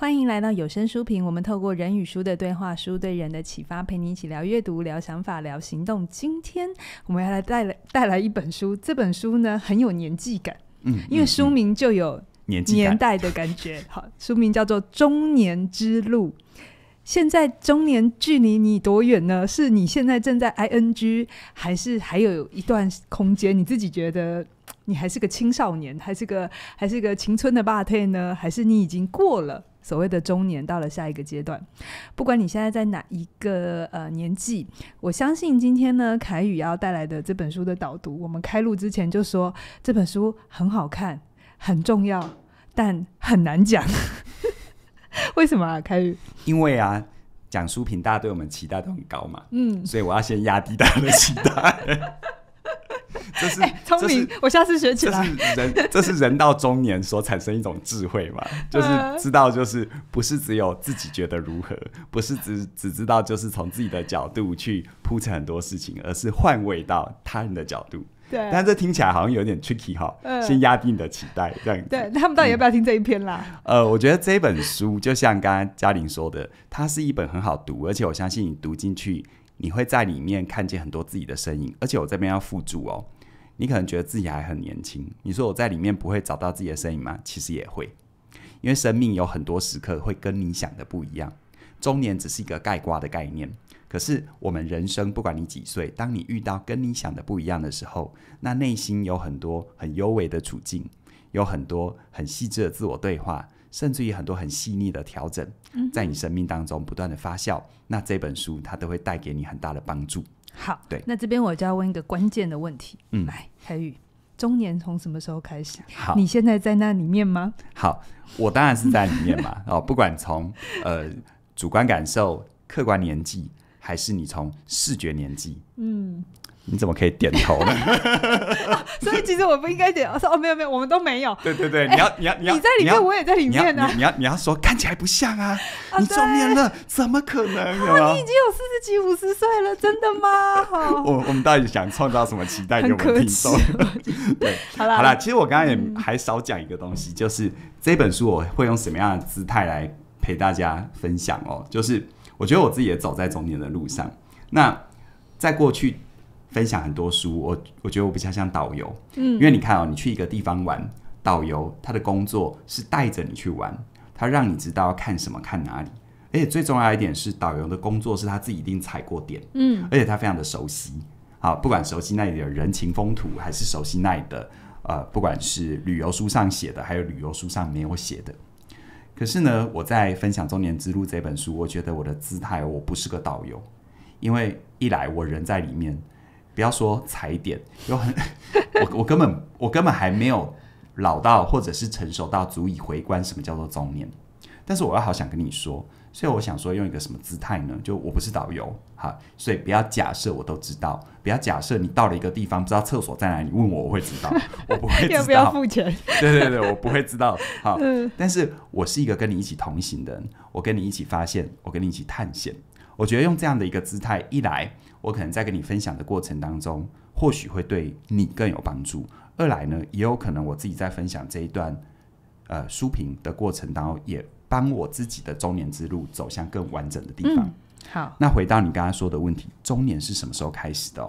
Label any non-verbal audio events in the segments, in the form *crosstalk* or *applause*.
欢迎来到有声书评。我们透过人与书的对话，书对人的启发，陪你一起聊阅读、聊想法、聊行动。今天我们要来带来带来一本书，这本书呢很有年纪感，嗯，因为书名就有年纪年代的感觉。好，书名叫做《中年之路》。现在中年距离你多远呢？是你现在正在 ing，还是还有一段空间？你自己觉得你还是个青少年，还是个还是个青春的霸退呢？还是你已经过了？所谓的中年到了下一个阶段，不管你现在在哪一个呃年纪，我相信今天呢，凯宇要带来的这本书的导读，我们开录之前就说这本书很好看，很重要，但很难讲。*laughs* 为什么啊，凯宇？因为啊，讲书大家对我们期待都很高嘛，嗯，所以我要先压低大家的期待。这是聪明，我下次学起来。这是人，这是人到中年所产生一种智慧嘛？就是知道，就是不是只有自己觉得如何，不是只只知道就是从自己的角度去铺陈很多事情，而是换位到他人的角度。对，但这听起来好像有点 tricky 哈。先压低你的期待，这样子。对，他们到底要不要听这一篇啦？呃，我觉得这本书就像刚刚嘉玲说的，它是一本很好读，而且我相信你读进去，你会在里面看见很多自己的身影。而且我这边要附注哦。你可能觉得自己还很年轻，你说我在里面不会找到自己的身影吗？其实也会，因为生命有很多时刻会跟你想的不一样。中年只是一个盖括的概念，可是我们人生不管你几岁，当你遇到跟你想的不一样的时候，那内心有很多很优美的处境，有很多很细致的自我对话，甚至于很多很细腻的调整，在你生命当中不断的发酵，那这本书它都会带给你很大的帮助。好，对，那这边我就要问一个关键的问题，嗯，来，海宇，中年从什么时候开始？好，你现在在那里面吗？好，我当然是在里面嘛，*laughs* 哦，不管从呃主观感受、客观年纪，还是你从视觉年纪，嗯。你怎么可以点头呢？*laughs* 所以其实我不应该点说哦，没有没有，我们都没有。对对对，你要你要你要 *laughs* 你在里面，我也在里面呢。你要你要说看起来不像啊，*laughs* 你中年了，怎么可能？你已经有四十几五十岁了，真的吗？我我们到底想创造什么期待给我们听众？对，好了，好了。其实我刚刚也还少讲一个东西，就是这本书我会用什么样的姿态来陪大家分享哦。就是我觉得我自己也走在中年的路上。那在过去。分享很多书，我我觉得我比较像导游，嗯，因为你看哦，你去一个地方玩，导游他的工作是带着你去玩，他让你知道看什么、看哪里，而且最重要一点是，导游的工作是他自己一定踩过点，嗯，而且他非常的熟悉，好，不管熟悉那里的人情风土，还是熟悉那里的，呃，不管是旅游书上写的，还有旅游书上没有写的。可是呢，我在分享《中年之路》这本书，我觉得我的姿态我不是个导游，因为一来我人在里面。不要说踩点，有很，*laughs* 我我根本我根本还没有老到或者是成熟到足以回观什么叫做中年，但是我要好想跟你说，所以我想说用一个什么姿态呢？就我不是导游哈，所以不要假设我都知道，不要假设你到了一个地方不知道厕所在哪里，问我我会知道，我不会知道。*laughs* 要不要付钱？*laughs* 对对对，我不会知道。好，但是我是一个跟你一起同行的人，我跟你一起发现，我跟你一起探险。我觉得用这样的一个姿态一来。我可能在跟你分享的过程当中，或许会对你更有帮助。二来呢，也有可能我自己在分享这一段呃书评的过程当中，也帮我自己的中年之路走向更完整的地方。好，那回到你刚刚说的问题，中年是什么时候开始的？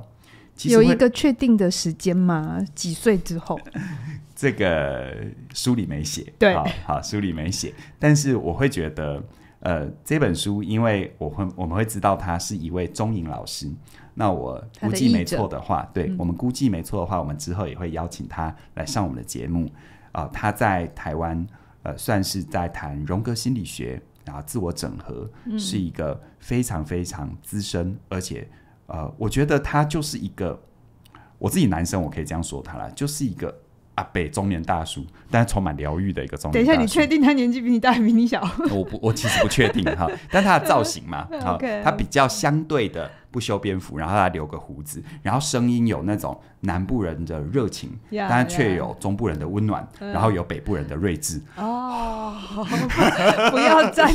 有一个确定的时间吗？几岁之后？*laughs* 这个书里没写。对，好，书里没写。但是我会觉得。呃，这本书，因为我会我们会知道他是一位中影老师，那我估计没错的话，对我们估计没错的话，我们之后也会邀请他来上我们的节目。啊，他在台湾，呃，算是在谈荣格心理学，然后自我整合，是一个非常非常资深，而且呃，我觉得他就是一个，我自己男生我可以这样说他了，就是一个。北中年大叔，但是充满疗愈的一个中年大叔。等一下，你确定他年纪比你大还比你小？我不，我其实不确定哈。但他的造型嘛，好，他比较相对的不修边幅，然后他留个胡子，然后声音有那种南部人的热情，但是却有中部人的温暖，然后有北部人的睿智。哦，不要站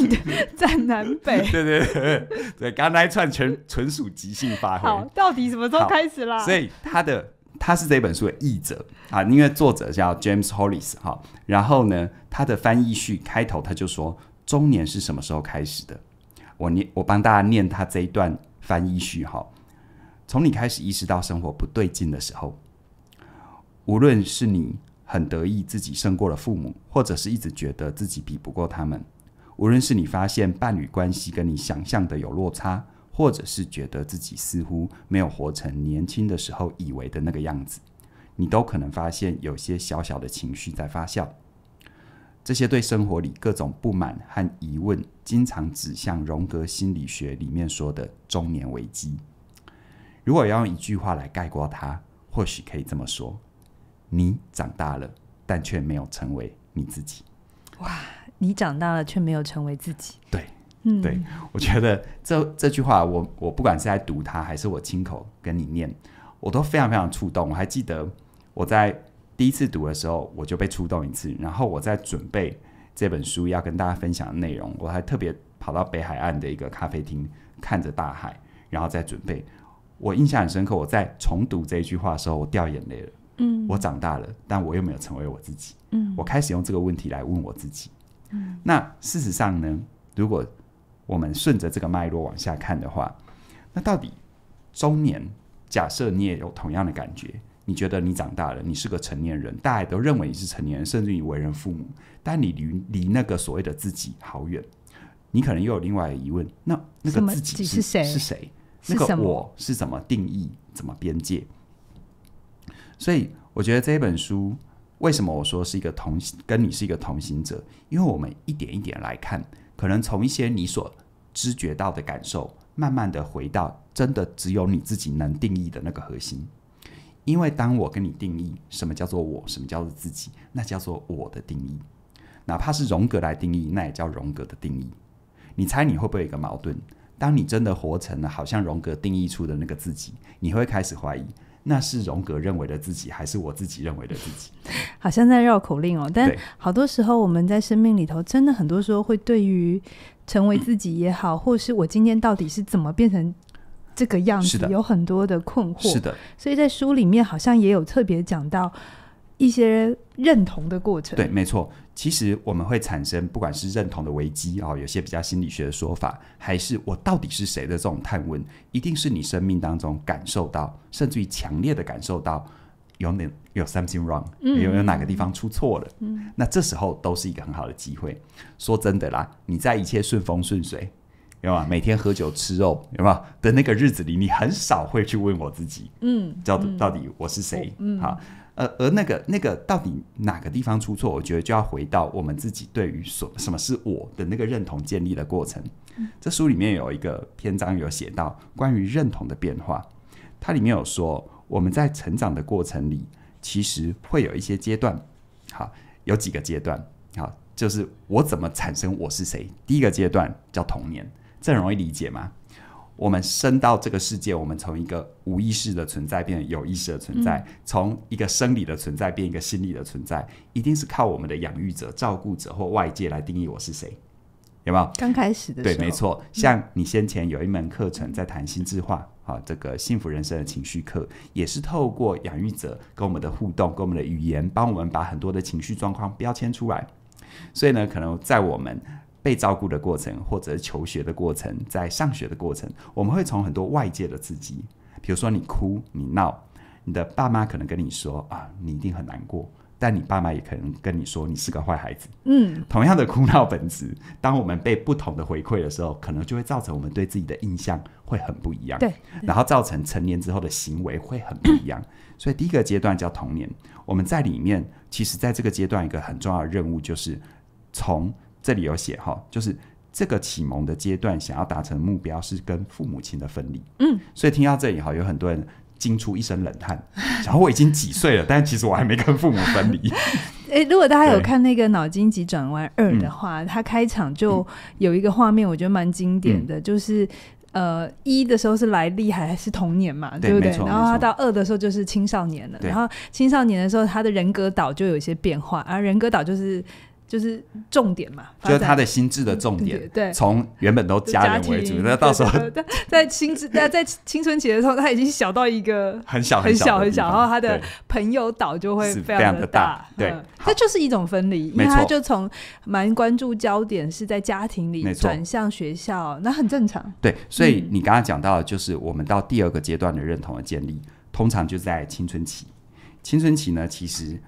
站南北。对对对，对，刚那一串全纯属即兴发挥。好，到底什么时候开始啦？所以他的。他是这本书的译者啊，因为作者叫 James Hollis 哈，然后呢，他的翻译序开头他就说：中年是什么时候开始的？我念，我帮大家念他这一段翻译序哈。从你开始意识到生活不对劲的时候，无论是你很得意自己胜过了父母，或者是一直觉得自己比不过他们，无论是你发现伴侣关系跟你想象的有落差。或者是觉得自己似乎没有活成年轻的时候以为的那个样子，你都可能发现有些小小的情绪在发酵。这些对生活里各种不满和疑问，经常指向荣格心理学里面说的中年危机。如果要用一句话来概括它，或许可以这么说：你长大了，但却没有成为你自己。哇，你长大了却没有成为自己。对。对，我觉得这这句话，我我不管是在读它，还是我亲口跟你念，我都非常非常触动。我还记得我在第一次读的时候，我就被触动一次。然后我在准备这本书要跟大家分享的内容，我还特别跑到北海岸的一个咖啡厅，看着大海，然后再准备。我印象很深刻。我在重读这一句话的时候，我掉眼泪了。嗯，我长大了，但我又没有成为我自己。嗯，我开始用这个问题来问我自己。嗯，那事实上呢，如果我们顺着这个脉络往下看的话，那到底中年？假设你也有同样的感觉，你觉得你长大了，你是个成年人，大家都认为你是成年人，甚至你为人父母，但你离离那个所谓的自己好远。你可能又有另外的疑问：那那个自己是谁？是谁？那个我是怎么定义？怎么边界？所以我觉得这一本书，为什么我说是一个同行，跟你是一个同行者？因为我们一点一点来看。可能从一些你所知觉到的感受，慢慢的回到真的只有你自己能定义的那个核心。因为当我跟你定义什么叫做我，什么叫做自己，那叫做我的定义。哪怕是荣格来定义，那也叫荣格的定义。你猜你会不会有一个矛盾？当你真的活成了好像荣格定义出的那个自己，你会开始怀疑。那是荣格认为的自己，还是我自己认为的自己？*laughs* 好像在绕口令哦。但好多时候，我们在生命里头，真的很多时候会对于成为自己也好，或是我今天到底是怎么变成这个样子，有很多的困惑。是的，所以在书里面好像也有特别讲到。一些认同的过程，对，没错。其实我们会产生不管是认同的危机啊，有些比较心理学的说法，还是我到底是谁的这种探问，一定是你生命当中感受到，甚至于强烈的感受到，有哪有 something wrong，有有哪个地方出错了。嗯，那这时候都是一个很好的机会。说真的啦，你在一切顺风顺水，有没每天喝酒吃肉，有没的那个日子里，你很少会去问我自己，嗯，到到底我是谁？嗯，好。呃，而那个那个到底哪个地方出错？我觉得就要回到我们自己对于所什么是我的那个认同建立的过程。这书里面有一个篇章有写到关于认同的变化，它里面有说我们在成长的过程里，其实会有一些阶段，好，有几个阶段，好，就是我怎么产生我是谁。第一个阶段叫童年，这很容易理解吗？我们生到这个世界，我们从一个无意识的存在变成有意识的存在，从一个生理的存在变一个心理的存在，一定是靠我们的养育者、照顾者或外界来定义我是谁，有没有？刚开始的对，没错。像你先前有一门课程在谈心智化啊，这个幸福人生的情绪课，也是透过养育者跟我们的互动、跟我们的语言，帮我们把很多的情绪状况标签出来。所以呢，可能在我们。被照顾的过程，或者求学的过程，在上学的过程，我们会从很多外界的刺激，比如说你哭，你闹，你的爸妈可能跟你说啊，你一定很难过，但你爸妈也可能跟你说你是个坏孩子。嗯，同样的哭闹本质，当我们被不同的回馈的时候，可能就会造成我们对自己的印象会很不一样。对，然后造成成年之后的行为会很不一样。*coughs* 所以第一个阶段叫童年，我们在里面，其实在这个阶段一个很重要的任务就是从。这里有写哈，就是这个启蒙的阶段，想要达成目标是跟父母亲的分离。嗯，所以听到这里哈，有很多人惊出一身冷汗。然后我已经几岁了，但其实我还没跟父母分离。哎，*laughs* 如果大家有看那个《脑筋急转弯二》的话，他开场就有一个画面，我觉得蛮经典的，就是呃一的时候是来历还是童年嘛，对不对？然后他到二的时候就是青少年了，然后青少年的时候他的人格岛就有一些变化，而人格岛就是。就是重点嘛，就是他的心智的重点。对，从原本都家人为主，那到时候在在在青春期的时候，他已经小到一个很小很小很小，然后他的朋友岛就会非常的大。对，它就是一种分离，为他就从蛮关注焦点是在家庭里，转向学校，那很正常。对，所以你刚刚讲到，就是我们到第二个阶段的认同的建立，通常就在青春期。青春期呢，其实。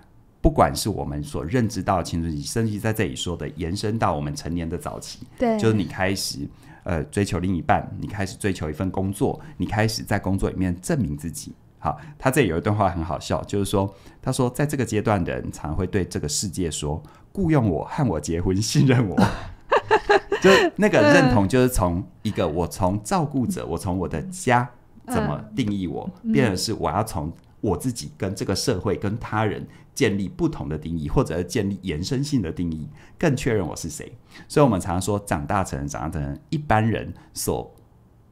不管是我们所认知到青春期，甚至在这里说的延伸到我们成年的早期，对，就是你开始呃追求另一半，你开始追求一份工作，你开始在工作里面证明自己。好，他这里有一段话很好笑，就是说，他说在这个阶段的人才会对这个世界说：“雇佣我，和我结婚，信任我。*laughs* ”就那个认同，就是从一个我从照顾者，我从我的家怎么定义我，变成是我要从我自己跟这个社会跟他人。建立不同的定义，或者建立延伸性的定义，更确认我是谁。所以我们常说长大成人，长大成人，一般人所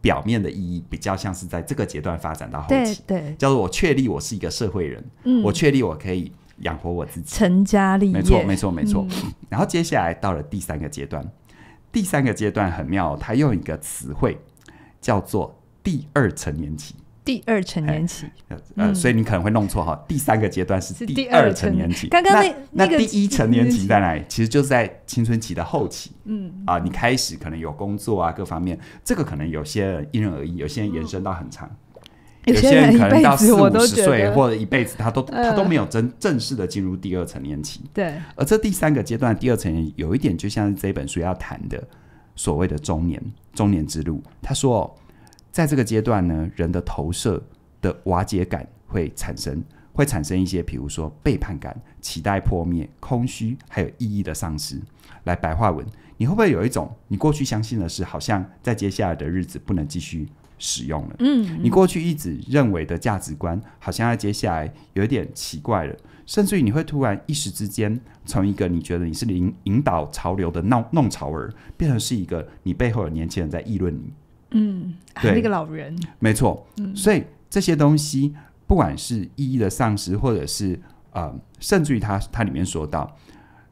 表面的意义，比较像是在这个阶段发展到后期，对，叫做我确立我是一个社会人，嗯，我确立我可以养活我自己，成家立业，没错，没错，没错。然后接下来到了第三个阶段，第三个阶段很妙，它用一个词汇叫做第二成年期。第二成年期，呃，所以你可能会弄错哈。第三个阶段是第二成年期。刚刚那那第一成年期在哪里？其实就是在青春期的后期。嗯啊，你开始可能有工作啊，各方面，这个可能有些人因人而异，有些人延伸到很长，有些人可能到四五十岁或者一辈子，他都他都没有真正式的进入第二成年期。对，而这第三个阶段第二成年有一点，就像这本书要谈的所谓的中年中年之路，他说。在这个阶段呢，人的投射的瓦解感会产生，会产生一些，比如说背叛感、期待破灭、空虚，还有意义的丧失。来白话文，你会不会有一种，你过去相信的事，好像在接下来的日子不能继续使用了？嗯，你过去一直认为的价值观，好像在接下来有点奇怪了，甚至于你会突然一时之间，从一个你觉得你是引引导潮流的闹弄潮儿，变成是一个你背后有年轻人在议论你。嗯，还那个老人，没错。嗯，所以这些东西，不管是意义的丧失，或者是呃，甚至于他他里面说到，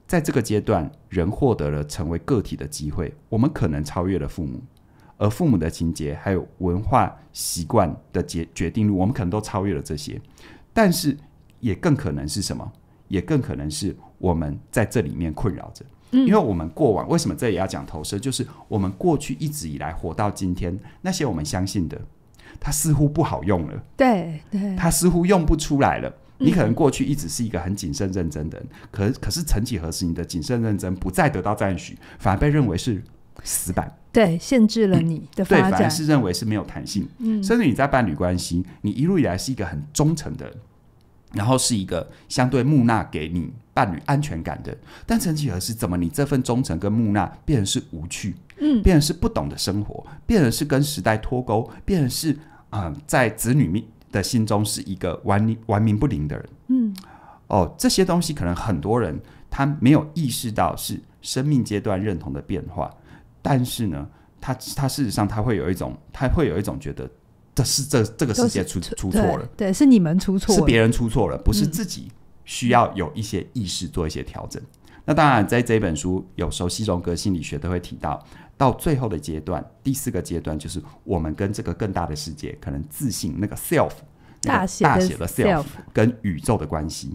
在这个阶段，人获得了成为个体的机会，我们可能超越了父母，而父母的情节还有文化习惯的决决定我们可能都超越了这些，但是也更可能是什么？也更可能是我们在这里面困扰着。嗯，因为我们过往为什么这也要讲投射？就是我们过去一直以来活到今天，那些我们相信的，它似乎不好用了。对对，它似乎用不出来了。你可能过去一直是一个很谨慎认真的人，可可是，曾几何时，你的谨慎认真不再得到赞许，反而被认为是死板。对，限制了你的发展，是认为是没有弹性。嗯，甚至你在伴侣关系，你一路以来是一个很忠诚的人。然后是一个相对木讷，给你伴侣安全感的。但成几何是怎么你这份忠诚跟木讷，变是无趣，嗯，变是不懂得生活，变是跟时代脱钩，变是嗯，在子女的心中是一个玩玩命不灵的人，嗯，哦，这些东西可能很多人他没有意识到是生命阶段认同的变化，但是呢，他他事实上他会有一种，他会有一种觉得。这是这这个世界出出错了，对，是你们出错了，是别人出错了，不是自己需要有一些意识做一些调整。那当然，在这本书有熟悉荣格心理学都会提到，到最后的阶段，第四个阶段就是我们跟这个更大的世界可能自信那个 self 大写的大写的 self 跟宇宙的关系。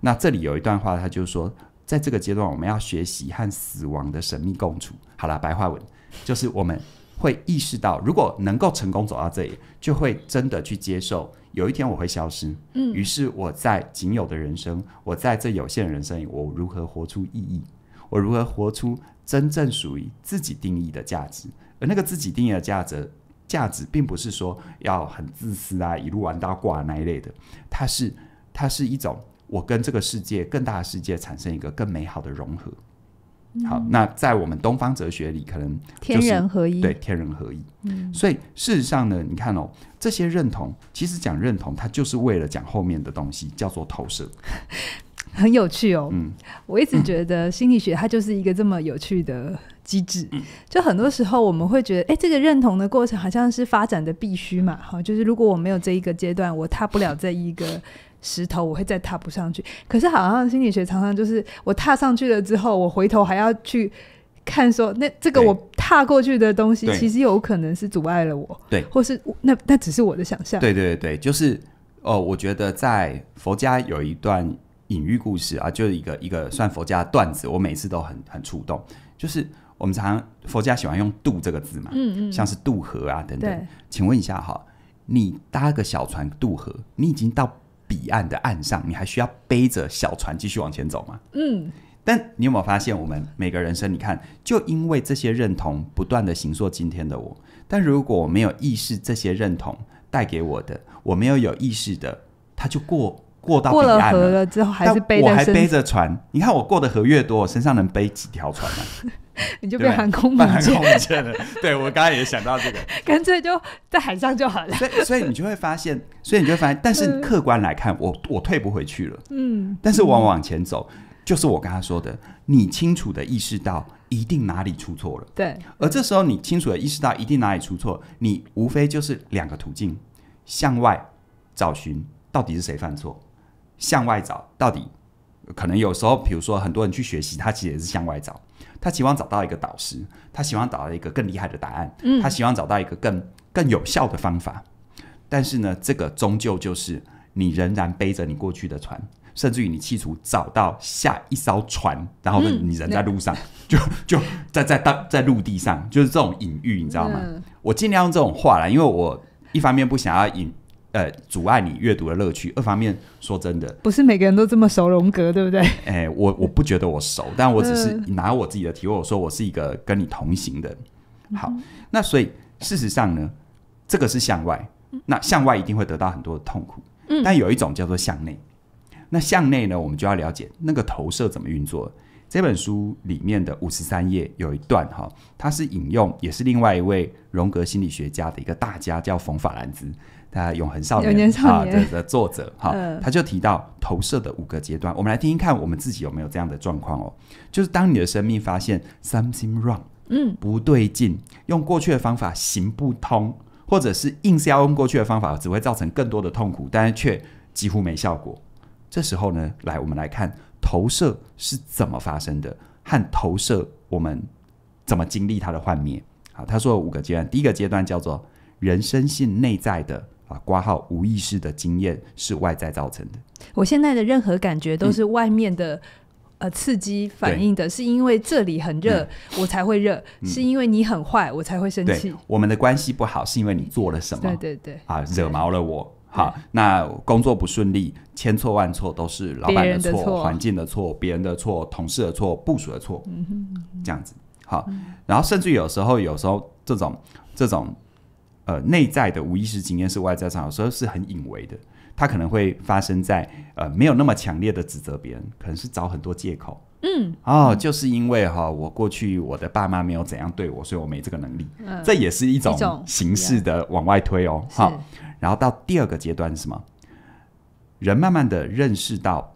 那这里有一段话，他就是说，在这个阶段，我们要学习和死亡的神秘共处。好了，白话文就是我们。会意识到，如果能够成功走到这里，就会真的去接受，有一天我会消失。嗯，于是我在仅有的人生，我在这有限的人生里，我如何活出意义？我如何活出真正属于自己定义的价值？而那个自己定义的价值，价值并不是说要很自私啊，一路玩到挂那一类的，它是它是一种我跟这个世界、更大的世界产生一个更美好的融合。好，那在我们东方哲学里，可能天人合一，对天人合一。嗯，所以事实上呢，你看哦，这些认同，其实讲认同，它就是为了讲后面的东西，叫做投射。*laughs* 很有趣哦，嗯，我一直觉得心理学它就是一个这么有趣的机制。嗯，就很多时候我们会觉得，哎，这个认同的过程好像是发展的必须嘛，好，就是如果我没有这一个阶段，我踏不了这一个。石头我会再踏不上去，可是好像心理学常常就是我踏上去了之后，我回头还要去看说那这个我踏过去的东西，其实有可能是阻碍了我，对，或是那那只是我的想象。对对对，就是哦，我觉得在佛家有一段隐喻故事啊，就是一个一个算佛家的段子，我每次都很很触动。就是我们常佛家喜欢用渡这个字嘛，嗯嗯，像是渡河啊等等。请问一下哈，你搭个小船渡河，你已经到。彼岸的岸上，你还需要背着小船继续往前走吗？嗯，但你有没有发现，我们每个人生，你看，就因为这些认同，不断的形塑今天的我。但如果我没有意识这些认同带给我的，我没有有意识的，他就过过到过了河了之后，还是背还背着船。你看我过的河越多，我身上能背几条船呢？*laughs* *laughs* 你就被航空母舰了，*laughs* 对我刚才也想到这个，*laughs* 干脆就在海上就好了。所以，所以你就会发现，所以你就发现，但是客观来看，我我退不回去了。嗯，但是我往前走，就是我刚刚说的，你清楚的意识到一定哪里出错了。对，而这时候你清楚的意识到一定哪里出错，你无非就是两个途径：向外找寻到底是谁犯错，向外找到底，可能有时候，比如说很多人去学习，他其实也是向外找。他希望找到一个导师，他希望找到一个更厉害的答案，他希望找到一个更更有效的方法。但是呢，这个终究就是你仍然背着你过去的船，甚至于你企图找到下一艘船，然后你人在路上，就就在在当在陆地上，就是这种隐喻，你知道吗？我尽量用这种话来，因为我一方面不想要隐呃，阻碍你阅读的乐趣。二方面，说真的，不是每个人都这么熟荣格，对不对？*laughs* 哎，我我不觉得我熟，但我只是拿我自己的体会说，我是一个跟你同行的。好，那所以事实上呢，这个是向外，那向外一定会得到很多的痛苦。嗯，但有一种叫做向内。那向内呢，我们就要了解那个投射怎么运作。这本书里面的五十三页有一段哈，它是引用，也是另外一位荣格心理学家的一个大家，叫冯法兰兹。啊，永恒少年啊的的作者哈，他就提到投射的五个阶段，我们来听听看，我们自己有没有这样的状况哦。就是当你的生命发现 something wrong，嗯，不对劲，用过去的方法行不通，或者是硬是要用过去的方法，只会造成更多的痛苦，但是却几乎没效果。这时候呢，来我们来看投射是怎么发生的，和投射我们怎么经历它的幻灭。好，他说五个阶段，第一个阶段叫做人生性内在的。啊，挂号无意识的经验是外在造成的。我现在的任何感觉都是外面的，呃，刺激反应的，是因为这里很热，我才会热；是因为你很坏，我才会生气。我们的关系不好，是因为你做了什么？对对对，啊，惹毛了我。好，那工作不顺利，千错万错都是老板的错、环境的错、别人的错、同事的错、部署的错，嗯哼这样子。好，然后甚至有时候，有时候这种这种。呃，内在的无意识经验是外在上，有时候是很隐微的，它可能会发生在呃没有那么强烈的指责别人，可能是找很多借口。嗯，哦，就是因为哈，我过去我的爸妈没有怎样对我，所以我没这个能力。嗯，这也是一种形式的往外推哦。好，然后到第二个阶段是什么？人慢慢的认识到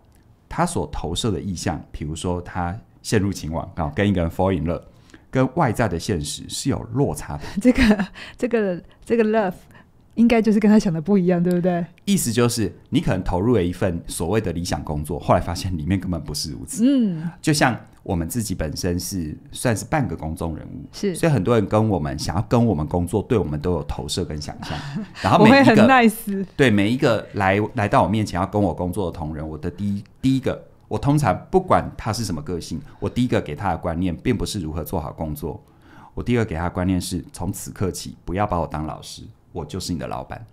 他所投射的意向，比如说他陷入情网啊，跟一个人 fall in love。跟外在的现实是有落差的。*laughs* 这个、这个、这个 love 应该就是跟他想的不一样，对不对？意思就是你可能投入了一份所谓的理想工作，后来发现里面根本不是如此。嗯，就像我们自己本身是算是半个公众人物，是，所以很多人跟我们想要跟我们工作，对我们都有投射跟想象。*laughs* 然后每一个对每一个来来到我面前要跟我工作的同仁，我的第一第一个。我通常不管他是什么个性，我第一个给他的观念并不是如何做好工作。我第二给他的观念是：从此刻起，不要把我当老师，我就是你的老板。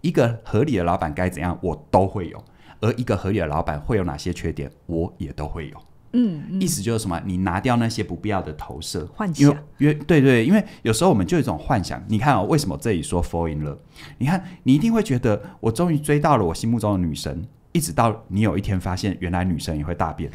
一个合理的老板该怎样，我都会有；而一个合理的老板会有哪些缺点，我也都会有。嗯，意思就是什么？你拿掉那些不必要的投射幻想，因为对对，因为有时候我们就有一种幻想。你看啊，为什么这里说 fall in love？你看，你一定会觉得我终于追到了我心目中的女神。一直到你有一天发现，原来女生也会大变，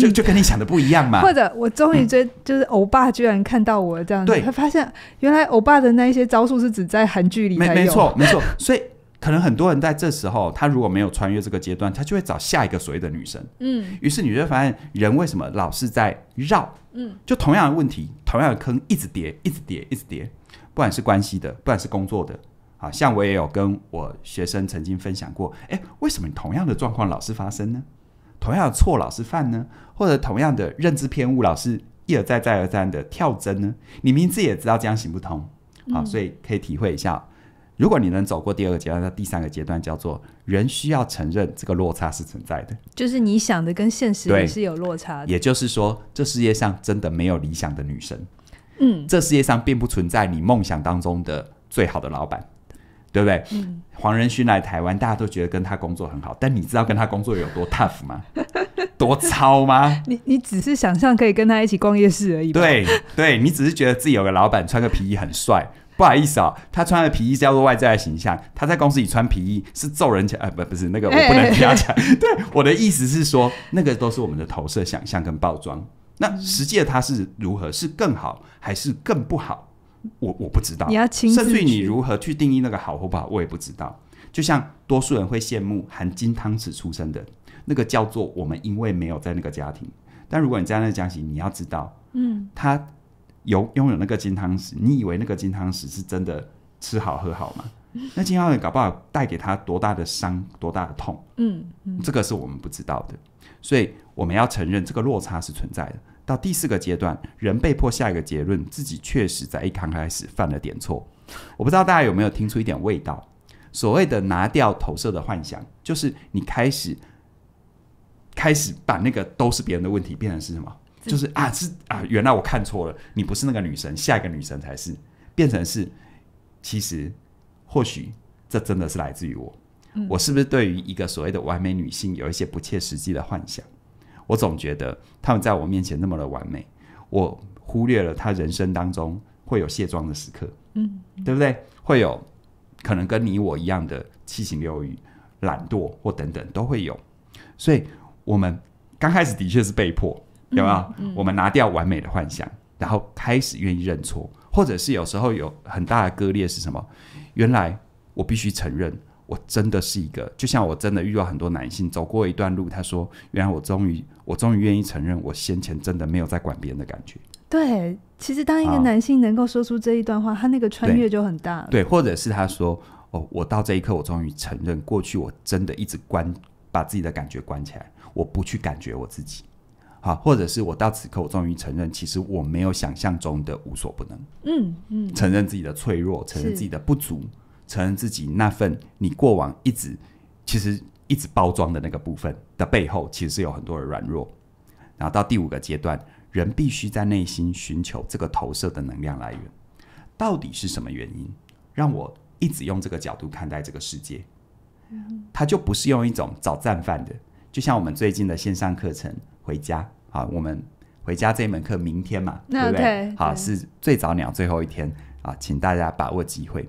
就就跟你想的不一样嘛。或者我终于追，就是欧巴居然看到我这样，对，他发现原来欧巴的那一些招数是只在韩剧里面。没错没错。所以可能很多人在这时候，他如果没有穿越这个阶段，他就会找下一个所谓的女生。嗯，于是你就发现，人为什么老是在绕？嗯，就同样的问题，同样的坑，一直叠，一直叠，一直叠，不管是关系的，不管是工作的。啊，像我也有跟我学生曾经分享过，哎，为什么同样的状况老是发生呢？同样的错老是犯呢？或者同样的认知偏误老是一而再、再而三的跳针呢？你明自也知道这样行不通啊，所以可以体会一下，如果你能走过第二个阶段，到第三个阶段，叫做人需要承认这个落差是存在的，就是你想的跟现实也是有落差的。也就是说，这世界上真的没有理想的女神，嗯，这世界上并不存在你梦想当中的最好的老板。对不对？黄仁勋来台湾，大家都觉得跟他工作很好，但你知道跟他工作有多 tough 吗？*laughs* 多糙吗？*laughs* 你你只是想象可以跟他一起逛夜市而已。对，对你只是觉得自己有个老板穿个皮衣很帅。不好意思啊，他穿的皮衣叫做外在形象，他在公司里穿皮衣是揍人家，哎，不不是那个，我不能瞎讲。*laughs* 对，我的意思是说，那个都是我们的投射、想象跟包装。那实际他是如何？是更好还是更不好？我我不知道，甚至于你如何去定义那个好或不好，我也不知道。就像多数人会羡慕含金汤匙出生的那个叫做我们，因为没有在那个家庭。但如果你在那个家庭，你要知道，嗯，他有拥有那个金汤匙，你以为那个金汤匙是真的吃好喝好吗？*laughs* 那金汤匙搞不好带给他多大的伤，多大的痛，嗯，这个是我们不知道的。所以我们要承认这个落差是存在的。到第四个阶段，人被迫下一个结论：自己确实在一刚开始犯了点错。我不知道大家有没有听出一点味道。所谓的拿掉投射的幻想，就是你开始开始把那个都是别人的问题，变成是什么？就是啊，是啊，原来我看错了，你不是那个女神，下一个女神才是。变成是，其实或许这真的是来自于我，我是不是对于一个所谓的完美女性有一些不切实际的幻想？我总觉得他们在我面前那么的完美，我忽略了他人生当中会有卸妆的时刻，嗯，对不对？会有可能跟你我一样的七情六欲、懒惰或等等都会有，所以我们刚开始的确是被迫，有没有？我们拿掉完美的幻想，然后开始愿意认错，或者是有时候有很大的割裂是什么？原来我必须承认。我真的是一个，就像我真的遇到很多男性，走过一段路，他说：“原来我终于，我终于愿意承认，我先前真的没有在管别人的感觉。”对，其实当一个男性能够说出这一段话，他那个穿越就很大。对，或者是他说：“哦，我到这一刻，我终于承认，过去我真的一直关把自己的感觉关起来，我不去感觉我自己。”好，或者是我到此刻，我终于承认，其实我没有想象中的无所不能。嗯嗯，承认自己的脆弱，承认自己的不足。承认自己那份你过往一直其实一直包装的那个部分的背后，其实是有很多的软弱。然后到第五个阶段，人必须在内心寻求这个投射的能量来源，到底是什么原因让我一直用这个角度看待这个世界？它就不是用一种找战犯的，就像我们最近的线上课程《回家》啊，我们《回家》这一门课明天嘛，对不对？好，是最早鸟最后一天啊，请大家把握机会。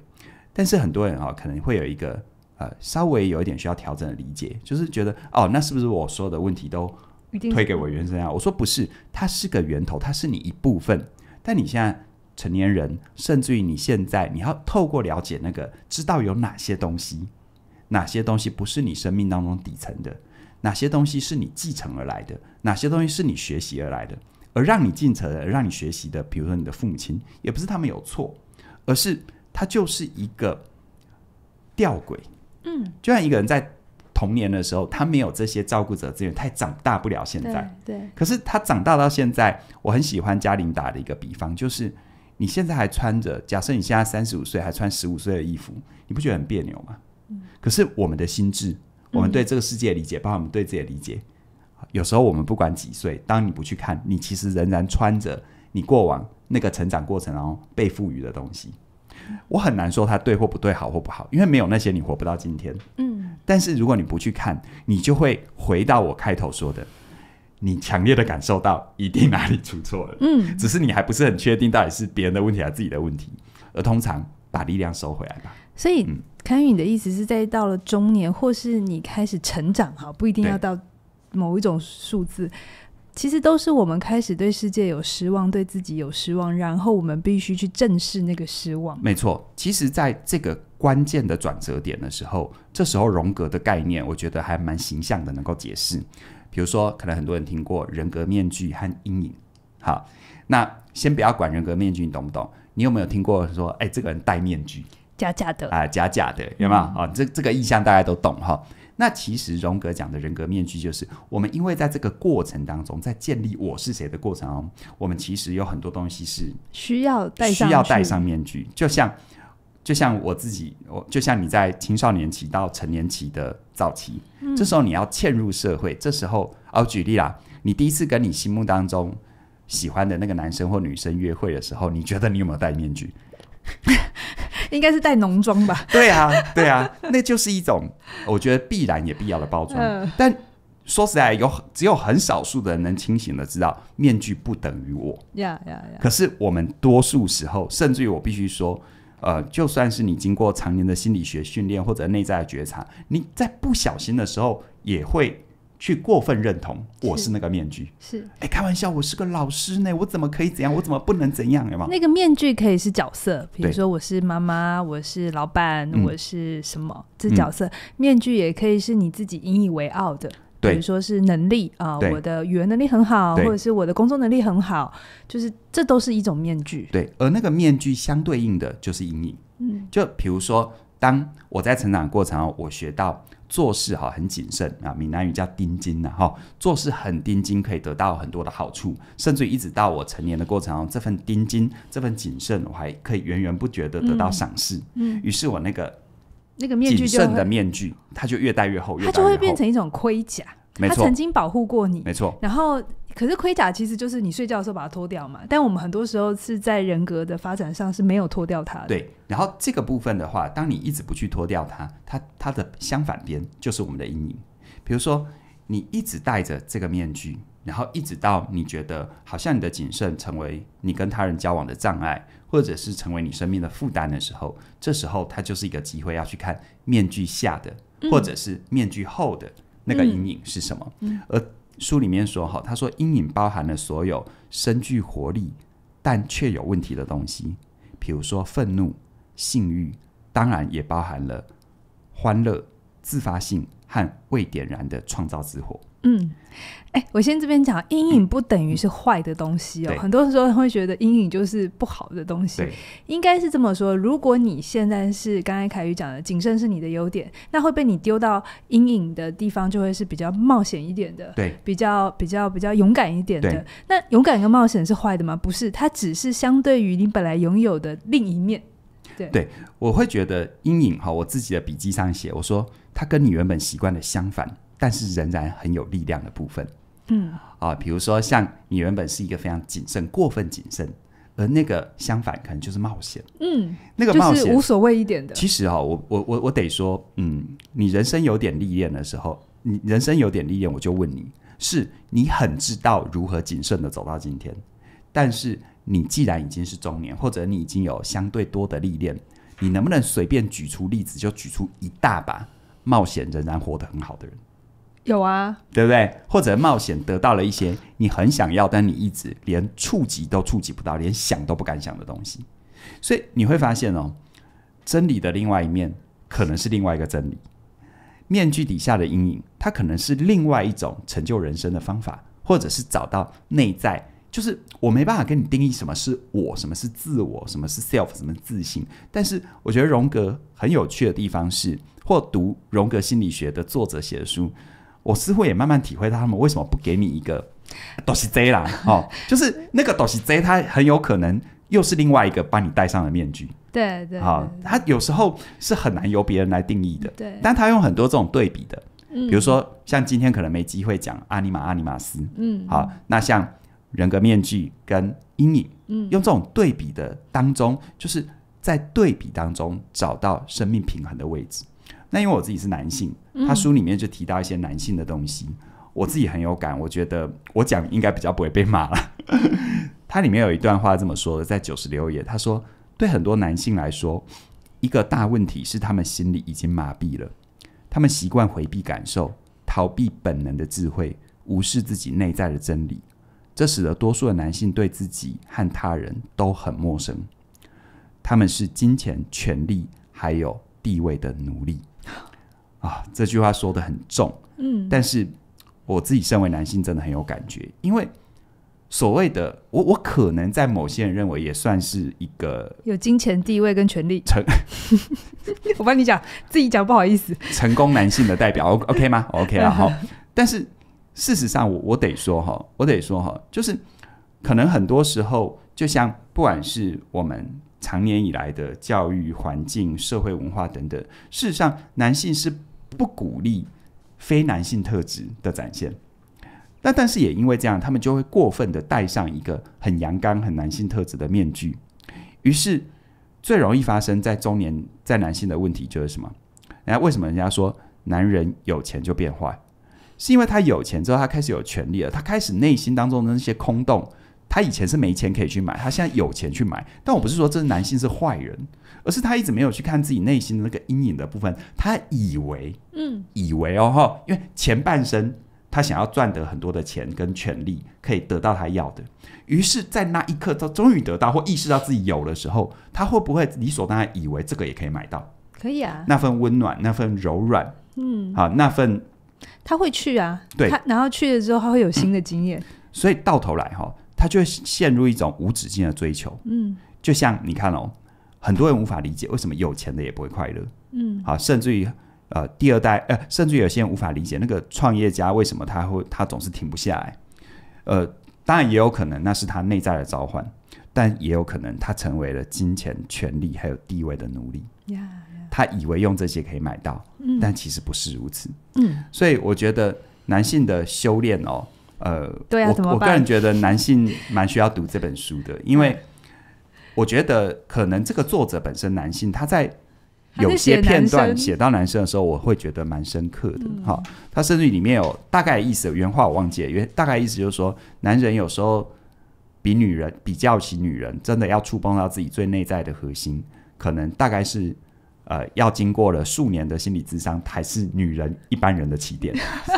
但是很多人啊，可能会有一个呃，稍微有一点需要调整的理解，就是觉得哦，那是不是我所有的问题都推给我原生啊？我说不是，它是个源头，它是你一部分。但你现在成年人，甚至于你现在，你要透过了解那个，知道有哪些东西，哪些东西不是你生命当中底层的，哪些东西是你继承而来的，哪些东西是你学习而来的，而让你进程让你学习的，比如说你的父母亲，也不是他们有错，而是。他就是一个吊诡，嗯，就像一个人在童年的时候，他没有这些照顾者资源，他长大不了。现在，对，可是他长大到现在，我很喜欢嘉玲打的一个比方，就是你现在还穿着，假设你现在三十五岁，还穿十五岁的衣服，你不觉得很别扭吗？嗯，可是我们的心智，我们对这个世界理解，包括我们对自己的理解，有时候我们不管几岁，当你不去看，你其实仍然穿着你过往那个成长过程然后被赋予的东西。我很难说他对或不对，好或不好，因为没有那些你活不到今天。嗯，但是如果你不去看，你就会回到我开头说的，你强烈的感受到一定哪里出错了。嗯，只是你还不是很确定到底是别人的问题还是自己的问题，而通常把力量收回来吧。所以，康宇，你的意思是在到了中年，或是你开始成长，哈，不一定要到某一种数字。其实都是我们开始对世界有失望，对自己有失望，然后我们必须去正视那个失望。没错，其实在这个关键的转折点的时候，这时候荣格的概念，我觉得还蛮形象的，能够解释。比如说，可能很多人听过人格面具和阴影。好，那先不要管人格面具，你懂不懂？你有没有听过说，哎，这个人戴面具，假假的啊，假假的，有没有？啊，这这个意象大家都懂哈。那其实荣格讲的人格面具，就是我们因为在这个过程当中，在建立我是谁的过程中，我们其实有很多东西是需要戴需要戴上面具，就像就像我自己，我就像你在青少年期到成年期的早期，这时候你要嵌入社会，这时候哦，举例啦，你第一次跟你心目当中喜欢的那个男生或女生约会的时候，你觉得你有没有戴面具？*laughs* 应该是戴浓妆吧？*laughs* 对啊，对啊，那就是一种我觉得必然也必要的包装。但说实在，有只有很少数的人能清醒的知道，面具不等于我。呀呀呀！可是我们多数时候，甚至于我必须说，呃，就算是你经过常年的心理学训练或者内在的觉察，你在不小心的时候也会。去过分认同我是那个面具，是哎开玩笑，我是个老师呢，我怎么可以怎样？我怎么不能怎样？有吗？那个面具可以是角色，比如说我是妈妈，我是老板，我是什么？这角色面具也可以是你自己引以为傲的，比如说是能力啊，我的语言能力很好，或者是我的工作能力很好，就是这都是一种面具。对，而那个面具相对应的就是阴影。嗯，就比如说，当我在成长过程，我学到。做事哈很谨慎啊，闽南语叫丁金呐哈，做事很丁金，可以得到很多的好处，甚至一直到我成年的过程，这份丁金，这份谨慎，我还可以源源不绝的得到赏识。嗯，于是我那个那个谨慎的面具，它就越戴越厚，它就会变成一种盔甲。没错，它曾经保护过你。没错，然后。可是盔甲其实就是你睡觉的时候把它脱掉嘛，但我们很多时候是在人格的发展上是没有脱掉它的。对，然后这个部分的话，当你一直不去脱掉它，它它的相反边就是我们的阴影。比如说，你一直戴着这个面具，然后一直到你觉得好像你的谨慎成为你跟他人交往的障碍，或者是成为你生命的负担的时候，这时候它就是一个机会要去看面具下的，或者是面具后的那个阴影是什么，嗯而。书里面说：“哈，他说阴影包含了所有身具活力但却有问题的东西，比如说愤怒、性欲，当然也包含了欢乐、自发性和未点燃的创造之火。”嗯，哎，我先这边讲，阴影不等于是坏的东西哦。很多时候会觉得阴影就是不好的东西。应该是这么说。如果你现在是刚才凯宇讲的，谨慎是你的优点，那会被你丢到阴影的地方，就会是比较冒险一点的，对，比较比较比较勇敢一点的。那勇敢跟冒险是坏的吗？不是，它只是相对于你本来拥有的另一面。对，对我会觉得阴影哈，我自己的笔记上写，我说它跟你原本习惯的相反。但是仍然很有力量的部分，嗯啊，比如说像你原本是一个非常谨慎、过分谨慎，而那个相反可能就是冒险，嗯，那个冒险无所谓一点的。其实啊，我我我我得说，嗯，你人生有点历练的时候，你人生有点历练，我就问你，是，你很知道如何谨慎的走到今天，但是你既然已经是中年，或者你已经有相对多的历练，你能不能随便举出例子，就举出一大把冒险仍然活得很好的人？有啊，对不对？或者冒险得到了一些你很想要，但你一直连触及都触及不到，连想都不敢想的东西。所以你会发现哦，真理的另外一面可能是另外一个真理。面具底下的阴影，它可能是另外一种成就人生的方法，或者是找到内在。就是我没办法跟你定义什么是我，什么是自我，什么是 self，什么自信。但是我觉得荣格很有趣的地方是，或读荣格心理学的作者写的书。我似乎也慢慢体会到他们为什么不给你一个都是贼啦，哦，*laughs* 就是那个都是贼，他很有可能又是另外一个帮你戴上的面具。*laughs* 对对，啊，他有时候是很难由别人来定义的。对，但他用很多这种对比的，比如说像今天可能没机会讲阿尼玛阿尼玛斯，嗯，好，那像人格面具跟阴影，嗯，用这种对比的当中，就是在对比当中找到生命平衡的位置。那因为我自己是男性，他书里面就提到一些男性的东西，我自己很有感。我觉得我讲应该比较不会被骂了。他 *laughs* 里面有一段话这么说的，在九十六页，他说：“对很多男性来说，一个大问题是他们心里已经麻痹了，他们习惯回避感受，逃避本能的智慧，无视自己内在的真理，这使得多数的男性对自己和他人都很陌生。他们是金钱、权力还有地位的奴隶。”啊，这句话说的很重，嗯，但是我自己身为男性真的很有感觉，因为所谓的我，我可能在某些人认为也算是一个有金钱地位跟权力成，*laughs* 我帮你讲，自己讲不好意思，成功男性的代表，*laughs* OK 吗？OK 啊，哈，但是事实上，我我得说哈，我得说哈，就是可能很多时候，就像不管是我们常年以来的教育环境、社会文化等等，事实上，男性是。不鼓励非男性特质的展现，那但是也因为这样，他们就会过分的戴上一个很阳刚、很男性特质的面具。于是最容易发生在中年在男性的问题就是什么？那为什么人家说男人有钱就变坏？是因为他有钱之后，他开始有权利了，他开始内心当中的那些空洞，他以前是没钱可以去买，他现在有钱去买。但我不是说这男性是坏人。而是他一直没有去看自己内心的那个阴影的部分，他以为，嗯，以为哦哈，因为前半生他想要赚得很多的钱跟权力，可以得到他要的。于是，在那一刻，他终于得到或意识到自己有的时候，他会不会理所当然以为这个也可以买到？可以啊，那份温暖，那份柔软，嗯，好，那份他会去啊，对，他然后去了之后，他会有新的经验。所以到头来哈，他就会陷入一种无止境的追求，嗯，就像你看哦。很多人无法理解为什么有钱的也不会快乐，嗯，好，甚至于呃，第二代呃，甚至有些人无法理解那个创业家为什么他会他总是停不下来，呃，当然也有可能那是他内在的召唤，但也有可能他成为了金钱、权力还有地位的奴隶，他以为用这些可以买到，但其实不是如此，嗯，所以我觉得男性的修炼哦，呃，对啊，我我个人觉得男性蛮需要读这本书的，因为。我觉得可能这个作者本身男性，他在有些片段写到男生的时候，我会觉得蛮深刻的。哈，他甚至里面有大概意思，原话我忘记了，原大概意思就是说，男人有时候比女人比较起女人，真的要触碰到自己最内在的核心，可能大概是呃，要经过了数年的心理智商，才是女人一般人的起点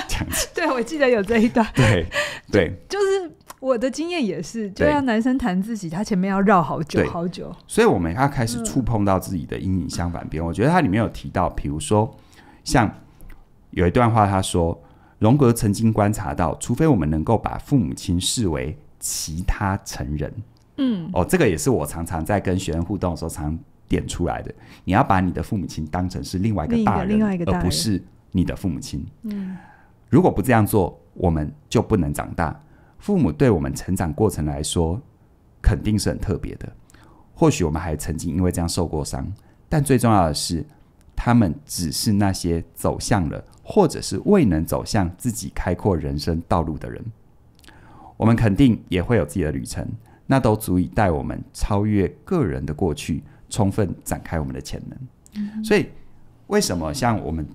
这样子。*laughs* 对，我记得有这一段。对，对，就是。我的经验也是，就让男生谈自己，他前面要绕好久好久。所以我们要开始触碰到自己的阴影相反边。我觉得它里面有提到，比如说像有一段话，他说荣格曾经观察到，除非我们能够把父母亲视为其他成人，嗯，哦，这个也是我常常在跟学生互动的时候常点出来的。你要把你的父母亲当成是另外一个大人，而不是你的父母亲。嗯，如果不这样做，我们就不能长大。父母对我们成长过程来说，肯定是很特别的。或许我们还曾经因为这样受过伤，但最重要的是，他们只是那些走向了，或者是未能走向自己开阔人生道路的人。我们肯定也会有自己的旅程，那都足以带我们超越个人的过去，充分展开我们的潜能。所以，为什么像我们？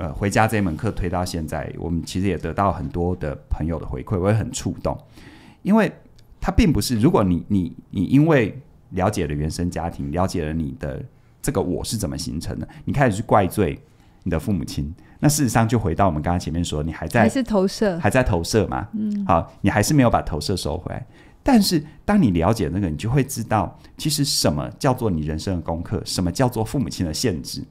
呃，回家这一门课推到现在，我们其实也得到很多的朋友的回馈，我也很触动，因为它并不是，如果你你你因为了解了原生家庭，了解了你的这个我是怎么形成的，你开始去怪罪你的父母亲，那事实上就回到我们刚刚前面说，你还在是投射，还在投射嘛，嗯，好，你还是没有把投射收回来。但是当你了解那个，你就会知道，其实什么叫做你人生的功课，什么叫做父母亲的限制，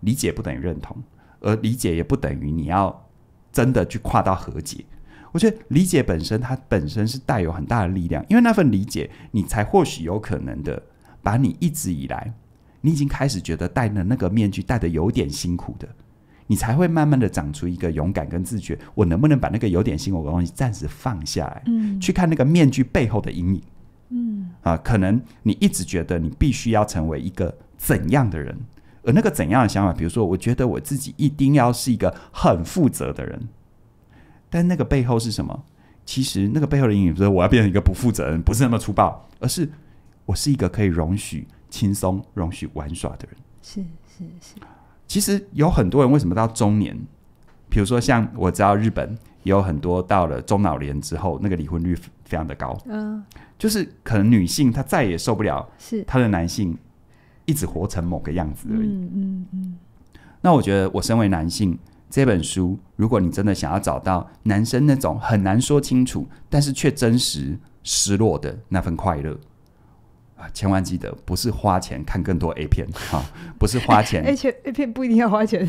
理解不等于认同。而理解也不等于你要真的去跨到和解。我觉得理解本身，它本身是带有很大的力量，因为那份理解，你才或许有可能的把你一直以来，你已经开始觉得戴的那个面具戴的有点辛苦的，你才会慢慢的长出一个勇敢跟自觉。我能不能把那个有点辛苦的东西暂时放下来？嗯，去看那个面具背后的阴影。嗯，啊，可能你一直觉得你必须要成为一个怎样的人？而那个怎样的想法？比如说，我觉得我自己一定要是一个很负责的人，但那个背后是什么？其实那个背后的阴影，不是我要变成一个不负责任，不是那么粗暴，而是我是一个可以容许轻松、容许玩耍的人。是是是。其实有很多人为什么到中年？比如说，像我知道日本有很多到了中老年之后，那个离婚率非常的高。嗯，就是可能女性她再也受不了是她的男性。一直活成某个样子而已。嗯嗯嗯。那我觉得，我身为男性，这本书，如果你真的想要找到男生那种很难说清楚，但是却真实失落的那份快乐千万记得，不是花钱看更多 A 片啊，不是花钱，A *laughs* 片 A 片不一定要花钱，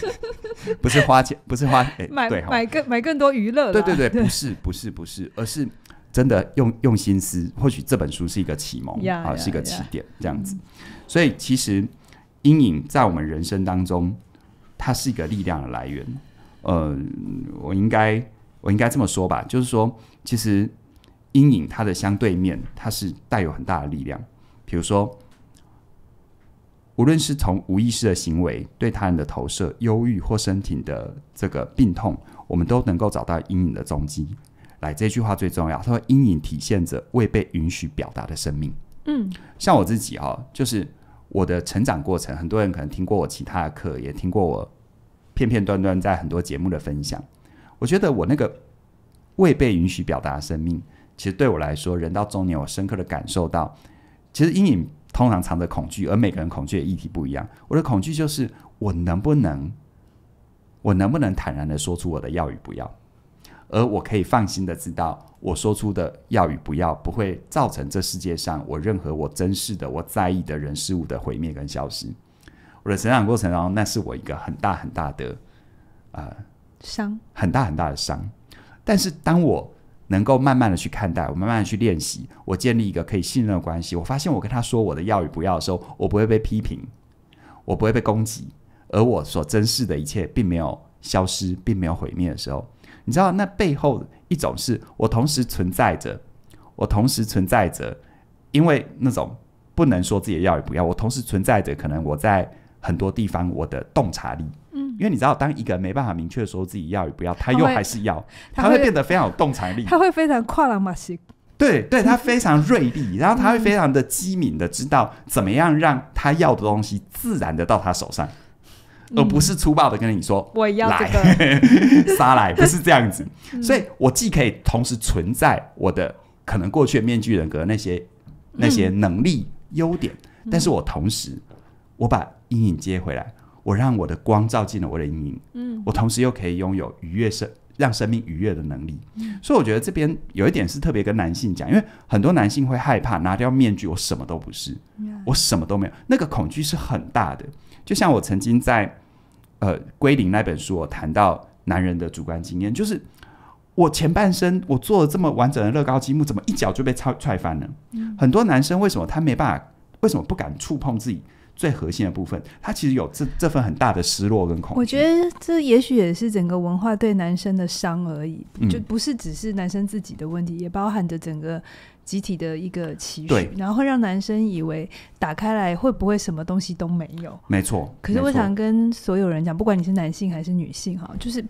*laughs* 不是花钱，不是花，买买更买更多娱乐，对对对，不是不是不是，而是。真的用用心思，或许这本书是一个启蒙啊，是一个起点，这样子。所以其实阴影在我们人生当中，它是一个力量的来源。呃，我应该我应该这么说吧，就是说，其实阴影它的相对面，它是带有很大的力量。比如说，无论是从无意识的行为、对他人的投射、忧郁或身体的这个病痛，我们都能够找到阴影的踪迹。来，这句话最重要。他说：“阴影体现着未被允许表达的生命。”嗯，像我自己哦，就是我的成长过程，很多人可能听过我其他的课，也听过我片片段段在很多节目的分享。我觉得我那个未被允许表达的生命，其实对我来说，人到中年，我深刻的感受到，其实阴影通常藏着恐惧，而每个人恐惧的议题不一样。我的恐惧就是，我能不能，我能不能坦然的说出我的要与不要。而我可以放心的知道，我说出的要与不要，不会造成这世界上我任何我珍视的、我在意的人事物的毁灭跟消失。我的成长过程中，那是我一个很大很大的，呃，伤，很大很大的伤。但是当我能够慢慢的去看待，我慢慢的去练习，我建立一个可以信任的关系，我发现我跟他说我的要与不要的时候，我不会被批评，我不会被攻击，而我所珍视的一切并没有消失，并没有毁灭的时候。你知道那背后一种是我同时存在着，我同时存在着，因为那种不能说自己要与不要，我同时存在着，可能我在很多地方我的洞察力，嗯，因为你知道，当一个人没办法明确说自己要与不要，他又还是要，他会变得非常有洞察力，他会非常跨栏马戏，对对，他非常锐利，然后他会非常的机敏的知道怎么样让他要的东西自然的到他手上。而不是粗暴的跟你说，我要来杀 *laughs* 来，不是这样子。所以我既可以同时存在我的可能过去的面具人格那些那些能力优点，但是我同时我把阴影接回来，我让我的光照进了我的阴影。嗯，我同时又可以拥有愉悦生让生命愉悦的能力。所以我觉得这边有一点是特别跟男性讲，因为很多男性会害怕拿掉面具，我什么都不是，我什么都没有，那个恐惧是很大的。就像我曾经在呃《归零》那本书，我谈到男人的主观经验，就是我前半生我做了这么完整的乐高积木，怎么一脚就被踹踹翻呢？很多男生为什么他没办法，为什么不敢触碰自己最核心的部分？他其实有这这份很大的失落跟恐惧。我觉得这也许也是整个文化对男生的伤而已，就不是只是男生自己的问题，也包含着整个。集体的一个期许，然后会让男生以为打开来会不会什么东西都没有？没错。可是我想跟所有人讲，不管你是男性还是女性，哈，就是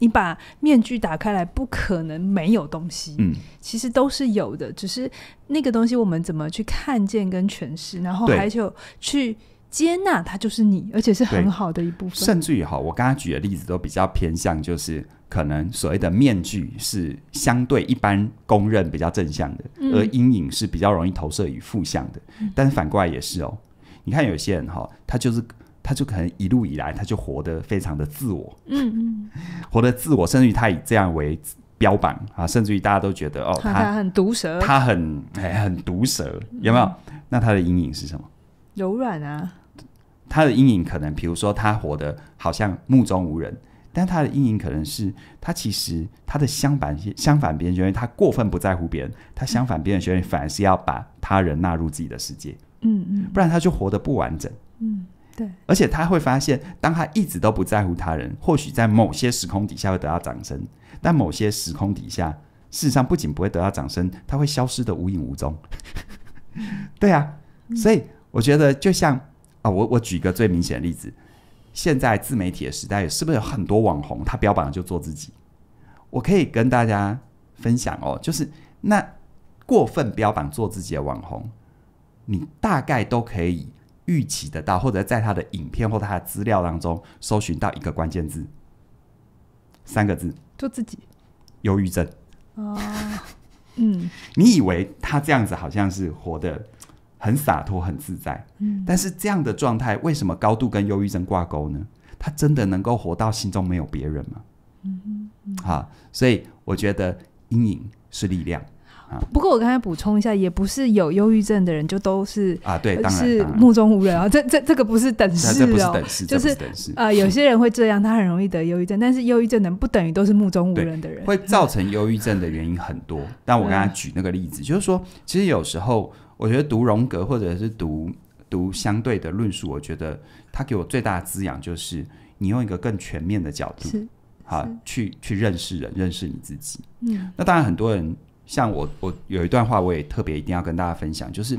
你把面具打开来，不可能没有东西。嗯，其实都是有的，只是那个东西我们怎么去看见跟诠释，然后还有去。接纳他就是你，而且是很好的一部分。甚至于哈，我刚刚举的例子都比较偏向，就是可能所谓的面具是相对一般公认比较正向的，而阴影是比较容易投射与负向的。但是反过来也是哦，你看有些人哈，他就是他就可能一路以来他就活得非常的自我，嗯嗯，活得自我，甚至于他以这样为标榜啊，甚至于大家都觉得哦，他很毒舌，他很哎很毒舌，有没有？那他的阴影是什么？柔软啊。他的阴影可能，比如说他活得好像目中无人，但他的阴影可能是他其实他的相反相反，别人他过分不在乎别人，他相反别人学院，反而是要把他人纳入自己的世界，嗯嗯，不然他就活得不完整，嗯，对，而且他会发现，当他一直都不在乎他人，或许在某些时空底下会得到掌声，但某些时空底下，事实上不仅不会得到掌声，他会消失的无影无踪，*laughs* 对啊，所以我觉得就像。啊，我我举个最明显的例子，现在自媒体的时代，是不是有很多网红他标榜就做自己？我可以跟大家分享哦，就是那过分标榜做自己的网红，你大概都可以预期得到，或者在他的影片或他的资料当中搜寻到一个关键字，三个字：做自己、忧郁症。哦，嗯，*laughs* 你以为他这样子好像是活的？很洒脱，很自在。嗯，但是这样的状态，为什么高度跟忧郁症挂钩呢？他真的能够活到心中没有别人吗？嗯，啊，所以我觉得阴影是力量。啊，不过我刚才补充一下，也不是有忧郁症的人就都是啊，对，当然是目中无人啊，这这这个不是等式哦，不是等式，就是啊，有些人会这样，他很容易得忧郁症，但是忧郁症能不等于都是目中无人的人？*laughs* 会造成忧郁症的原因很多，但我刚才举那个例子，就是说，其实有时候。我觉得读荣格或者是读读相对的论述，我觉得他给我最大的滋养就是，你用一个更全面的角度，好去去认识人、认识你自己。嗯，那当然很多人像我，我有一段话我也特别一定要跟大家分享，就是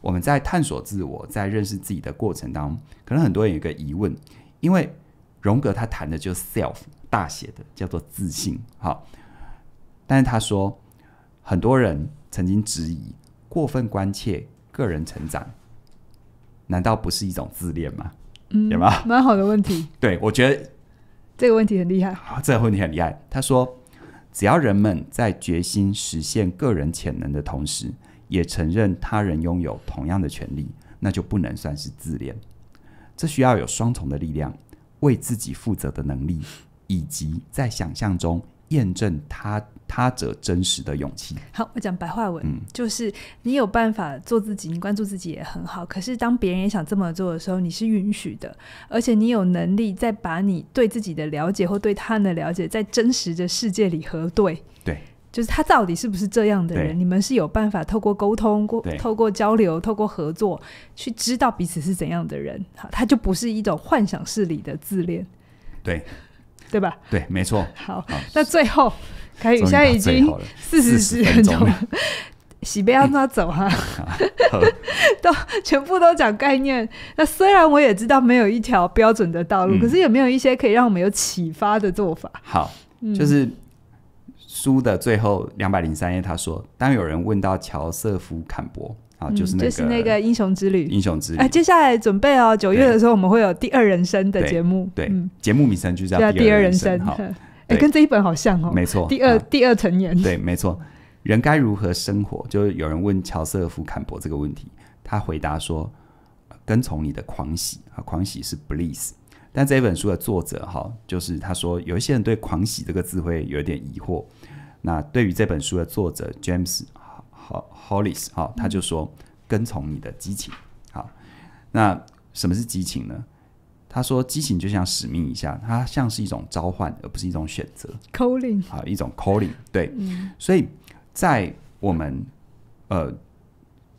我们在探索自我、在认识自己的过程当中，可能很多人有一个疑问，因为荣格他谈的就 self 大写的叫做自信，好，但是他说很多人曾经质疑。过分关切个人成长，难道不是一种自恋吗？有吗？蛮好的问题。*laughs* 对，我觉得这个问题很厉害。这个问题很厉害。他说，只要人们在决心实现个人潜能的同时，也承认他人拥有同样的权利，那就不能算是自恋。这需要有双重的力量：为自己负责的能力，以及在想象中。验证他他者真实的勇气。好，我讲白话文，就是你有办法做自己，你关注自己也很好。可是当别人也想这么做的时候，你是允许的，而且你有能力再把你对自己的了解或对他的了解，在真实的世界里核对。对，就是他到底是不是这样的人？你们是有办法透过沟通、过透过交流、透过合作，去知道彼此是怎样的人。好，他就不是一种幻想式里的自恋。对。对吧？对，没错。好，那最后，可以，现在已经四十分钟，*laughs* 洗杯要拿走哈。*laughs* *laughs* 都全部都讲概念，那虽然我也知道没有一条标准的道路，可是有没有一些可以让我们有启发的做法？好，就是书的最后两百零三页，他说，当有人问到乔瑟夫·坎伯。就是那个英雄之旅，英雄之旅。哎，接下来准备哦，九月的时候我们会有第二人生的节目。对，节目名称就叫第二人生。好，*laughs* 哎，跟这一本好像哦。没错。第二，第二成年。对，没错。人该如何生活？就是有人问乔瑟夫·坎伯这个问题，他回答说：“跟从你的狂喜啊，狂喜是 bless。”但这一本书的作者哈，就是他说有一些人对“狂喜”这个字会有点疑惑。那对于这本书的作者 James。Hollis，好，他就说跟从你的激情，好，那什么是激情呢？他说激情就像使命一样，它像是一种召唤，而不是一种选择。Calling，好，一种 calling，对。所以，在我们呃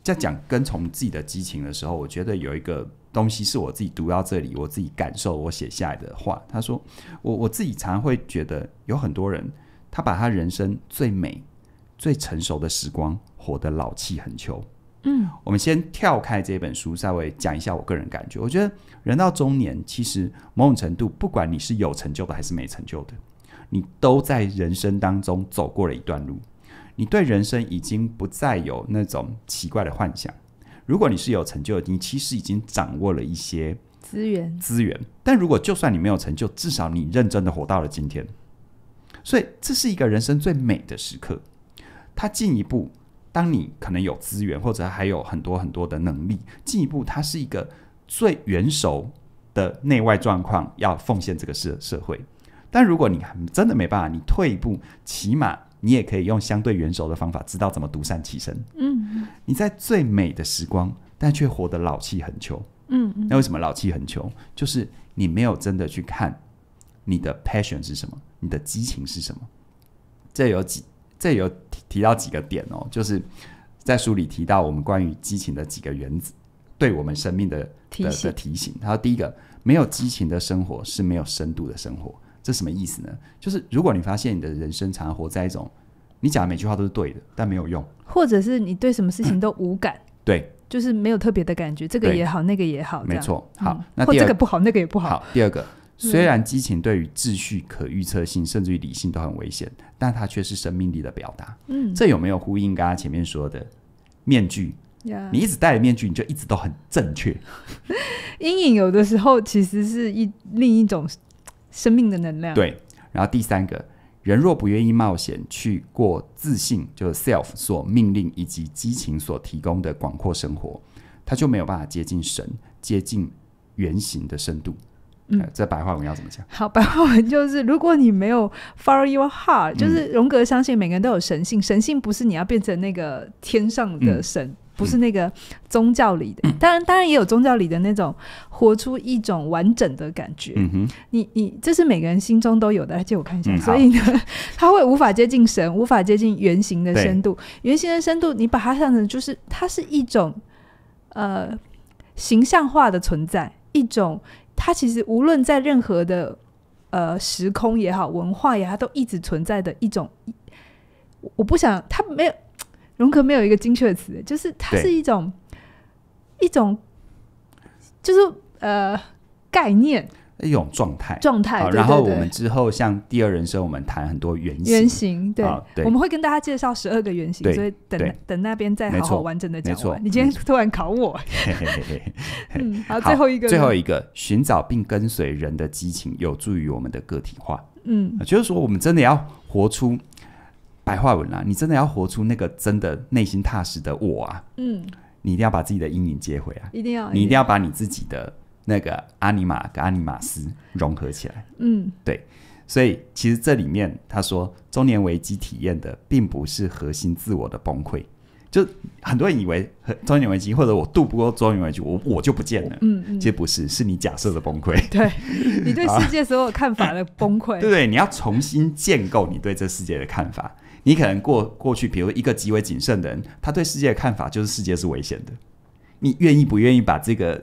在讲跟从自己的激情的时候，我觉得有一个东西是我自己读到这里，我自己感受，我写下来的话。他说我我自己常会觉得有很多人，他把他人生最美、最成熟的时光。活得老气横秋。嗯，我们先跳开这本书，稍微讲一下我个人感觉。我觉得人到中年，其实某种程度，不管你是有成就的还是没成就的，你都在人生当中走过了一段路。你对人生已经不再有那种奇怪的幻想。如果你是有成就的，你其实已经掌握了一些资源资源。但如果就算你没有成就，至少你认真的活到了今天，所以这是一个人生最美的时刻。它进一步。当你可能有资源，或者还有很多很多的能力，进一步，它是一个最元熟的内外状况，要奉献这个社社会。但如果你真的没办法，你退一步，起码你也可以用相对元熟的方法，知道怎么独善其身。嗯你在最美的时光，但却活得老气横秋。嗯，那为什么老气横秋？就是你没有真的去看你的 passion 是什么，你的激情是什么。这有几。这有提到几个点哦，就是在书里提到我们关于激情的几个原则，对我们生命的的提醒。他说，第一个，没有激情的生活是没有深度的生活。这什么意思呢？就是如果你发现你的人生常活在一种你讲的每句话都是对的，但没有用，或者是你对什么事情都无感，对，就是没有特别的感觉，这个也好，那个也好，没错。好，那第二个不好，那个也不好。好，第二个。虽然激情对于秩序、可预测性，甚至于理性都很危险，但它却是生命力的表达。嗯，这有没有呼应刚刚前面说的面具？你一直戴着面具，你就一直都很正确。*laughs* 阴影有的时候其实是一另一种生命的能量。对。然后第三个人若不愿意冒险去过自信，就是 self 所命令以及激情所提供的广阔生活，他就没有办法接近神，接近原型的深度。这白话文要怎么讲？好，白话文就是如果你没有 follow your heart，就是荣格相信每个人都有神性，神性不是你要变成那个天上的神，不是那个宗教里的，当然当然也有宗教里的那种活出一种完整的感觉。你你这是每个人心中都有的，借我看一下。所以呢，他会无法接近神，无法接近原型的深度。原型的深度，你把它想成就是它是一种呃形象化的存在，一种。它其实无论在任何的呃时空也好，文化也好，都一直存在的一种。我不想，它没有，*tsk* 荣格没有一个精确的词，就是它是一种一种，就是呃概念。一种状态，状态。然后我们之后像第二人生，我们谈很多原型，原型对，我们会跟大家介绍十二个原型，所以等等那边再好好完整的讲完。你今天突然考我，*laughs* 好，最后一个最后一个，寻找并跟随人的激情，有助于我们的个体化。嗯，就是说我们真的要活出白话文啊，你真的要活出那个真的内心踏实的我啊。嗯，你一定要把自己的阴影接回来，一定要，你一定要把你自己的。那个阿尼玛跟阿尼玛斯融合起来，嗯，对，所以其实这里面他说中年危机体验的并不是核心自我的崩溃，就很多人以为中年危机或者我渡不过中年危机，我我就不见了，嗯，其实不是，是你假设的崩溃，*laughs* 对你对 *laughs* 世界所有看法的崩溃，*laughs* 对对，你要重新建构你对这世界的看法，你可能过过去，比如一个极为谨慎的人，他对世界的看法就是世界是危险的，你愿意不愿意把这个？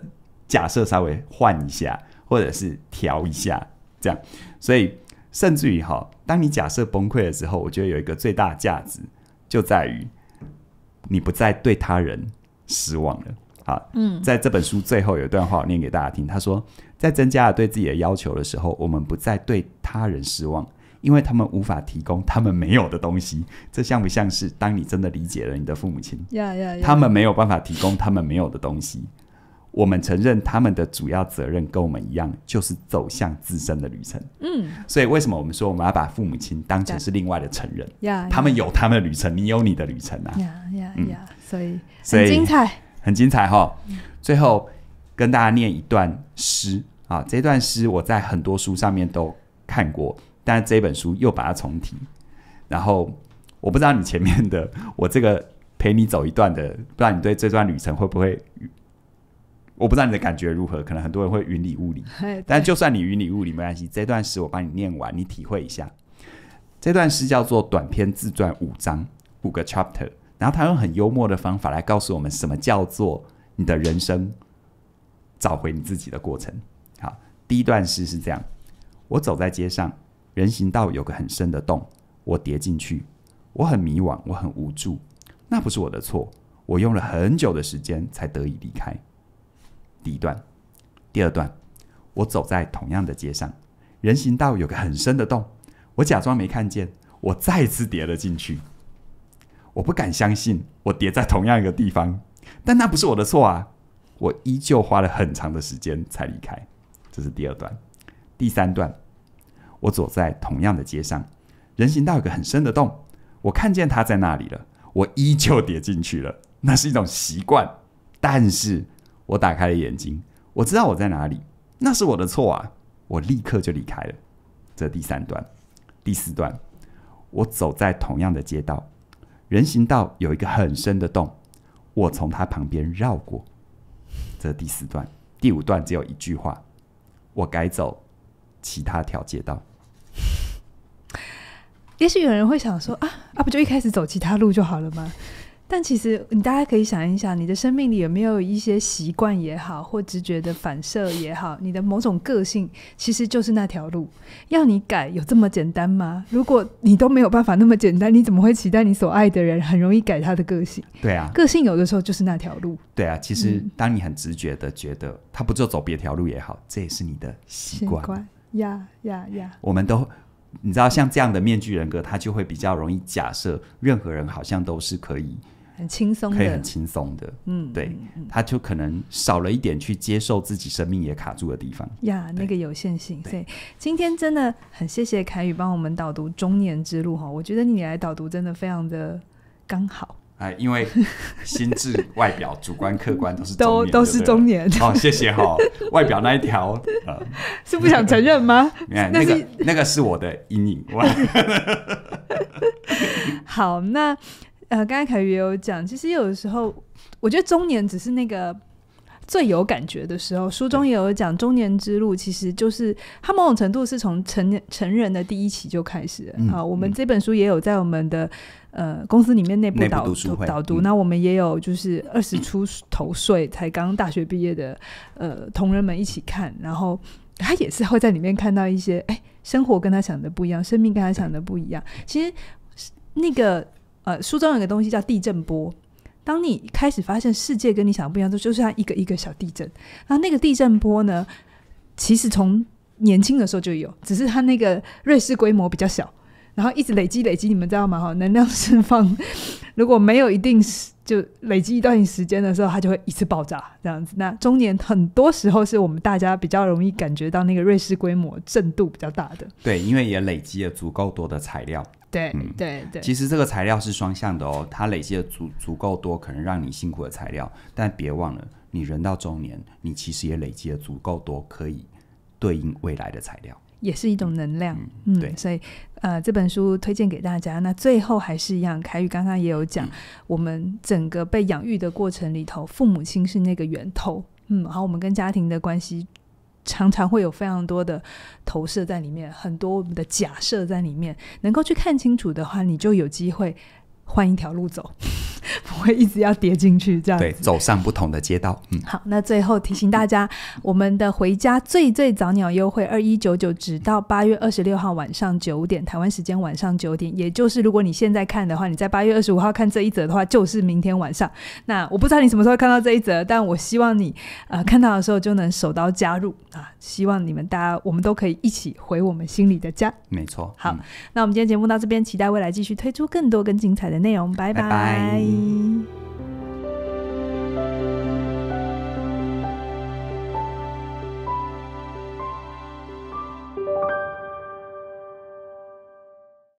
假设稍微换一下，或者是调一下，这样，所以甚至于哈，当你假设崩溃了之后，我觉得有一个最大价值就在于你不再对他人失望了啊。嗯，在这本书最后有一段话，我念给大家听。他说，在增加了对自己的要求的时候，我们不再对他人失望，因为他们无法提供他们没有的东西。这像不像是当你真的理解了你的父母亲？他们没有办法提供他们没有的东西。我们承认他们的主要责任跟我们一样，就是走向自身的旅程。嗯，所以为什么我们说我们要把父母亲当成是另外的成人？呀，他们有他们的旅程，你有你的旅程啊。呀呀呀！所以很精彩，很精彩哈。最后跟大家念一段诗啊，这段诗我在很多书上面都看过，但这本书又把它重提。然后我不知道你前面的，我这个陪你走一段的，不知道你对这段旅程会不会？我不知道你的感觉如何，可能很多人会云里雾里。*laughs* 但就算你云里雾里，没关系。这段诗我帮你念完，你体会一下。这段诗叫做《短篇自传》五章五个 chapter，然后他用很幽默的方法来告诉我们什么叫做你的人生找回你自己的过程。好，第一段诗是这样：我走在街上，人行道有个很深的洞，我跌进去，我很迷惘，我很无助。那不是我的错。我用了很久的时间才得以离开。第一段，第二段，我走在同样的街上，人行道有个很深的洞，我假装没看见，我再次叠了进去，我不敢相信我叠在同样一个地方，但那不是我的错啊，我依旧花了很长的时间才离开。这是第二段，第三段，我走在同样的街上，人行道有个很深的洞，我看见他在那里了，我依旧叠进去了，那是一种习惯，但是。我打开了眼睛，我知道我在哪里，那是我的错啊！我立刻就离开了。这第三段、第四段，我走在同样的街道，人行道有一个很深的洞，我从它旁边绕过。这第四段、第五段只有一句话：我改走其他条街道。*laughs* 也许有人会想说：啊啊，不就一开始走其他路就好了吗？但其实，你大家可以想一想，你的生命里有没有一些习惯也好，或直觉的反射也好，你的某种个性其实就是那条路。要你改，有这么简单吗？如果你都没有办法那么简单，你怎么会期待你所爱的人很容易改他的个性？对啊，个性有的时候就是那条路。对啊，其实当你很直觉的觉得他不就走别条路也好，这也是你的习惯呀呀呀！我们都你知道，像这样的面具人格，他就会比较容易假设任何人好像都是可以。很轻松，可以很轻松的，嗯，对，他就可能少了一点去接受自己生命也卡住的地方呀，那个有限性。所以今天真的很谢谢凯宇帮我们导读《中年之路》哈，我觉得你来导读真的非常的刚好。哎，因为心智、外表、主观、客观都是 *laughs* 都都是中年。好，谢谢哈，外表那一条，呃，是不想承认吗？你 *laughs* 看那个那个是我的阴影。*laughs* 好，那。呃，刚才凯宇也有讲，其实有的时候，我觉得中年只是那个最有感觉的时候。书中也有讲，中年之路其实就是他某种程度是从成成人的第一期就开始。啊，我们这本书也有在我们的呃公司里面内部导读导读。那我们也有就是二十出头岁才刚大学毕业的呃同仁们一起看，然后他也是会在里面看到一些哎，生活跟他想的不一样，生命跟他想的不一样。其实那个。呃，书中有个东西叫地震波。当你开始发现世界跟你想的不一样，就就像一个一个小地震。啊，那个地震波呢，其实从年轻的时候就有，只是它那个瑞士规模比较小。然后一直累积累积，你们知道吗？哈，能量释放 *laughs* 如果没有一定时，就累积一段时间的时候，它就会一次爆炸这样子。那中年很多时候是我们大家比较容易感觉到那个瑞士规模震度比较大的。对，因为也累积了足够多的材料。对，对对。其实这个材料是双向的哦，它累积了足足够多可能让你辛苦的材料，但别忘了，你人到中年，你其实也累积了足够多可以对应未来的材料。也是一种能量，嗯，对，所以，呃，这本书推荐给大家。那最后还是一样，凯宇刚刚也有讲，我们整个被养育的过程里头，父母亲是那个源头，嗯，好，我们跟家庭的关系常常会有非常多的投射在里面，很多的假设在里面，能够去看清楚的话，你就有机会。换一条路走，*laughs* 不会一直要跌进去这样。对，走上不同的街道。嗯，好，那最后提醒大家，我们的回家最最早鸟优惠二一九九，直到八月二十六号晚上九点，台湾时间晚上九点，也就是如果你现在看的话，你在八月二十五号看这一则的话，就是明天晚上。那我不知道你什么时候看到这一则，但我希望你呃看到的时候就能手刀加入啊！希望你们大家，我们都可以一起回我们心里的家。没错，好，那我们今天节目到这边，期待未来继续推出更多更精彩的。的内容，拜拜。